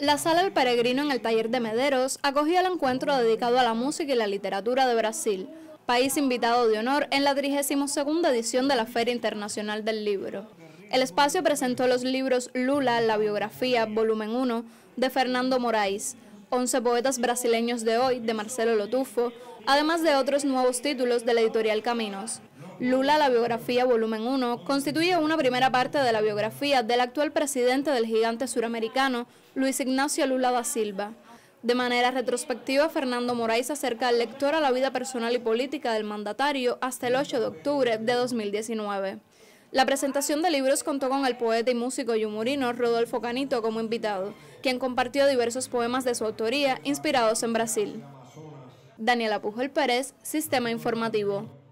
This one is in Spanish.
La Sala del Peregrino en el Taller de Mederos acogió el encuentro dedicado a la música y la literatura de Brasil, país invitado de honor en la 32 edición de la Feria Internacional del Libro. El espacio presentó los libros Lula, la biografía, volumen 1, de Fernando Moraes, 11 poetas brasileños de hoy, de Marcelo Lotufo, además de otros nuevos títulos de la editorial Caminos. Lula, la biografía volumen 1, constituye una primera parte de la biografía del actual presidente del gigante suramericano, Luis Ignacio Lula da Silva. De manera retrospectiva, Fernando Moraes acerca al lector a la vida personal y política del mandatario hasta el 8 de octubre de 2019. La presentación de libros contó con el poeta y músico yumurino Rodolfo Canito como invitado, quien compartió diversos poemas de su autoría inspirados en Brasil. Daniela Pujol Pérez, Sistema Informativo.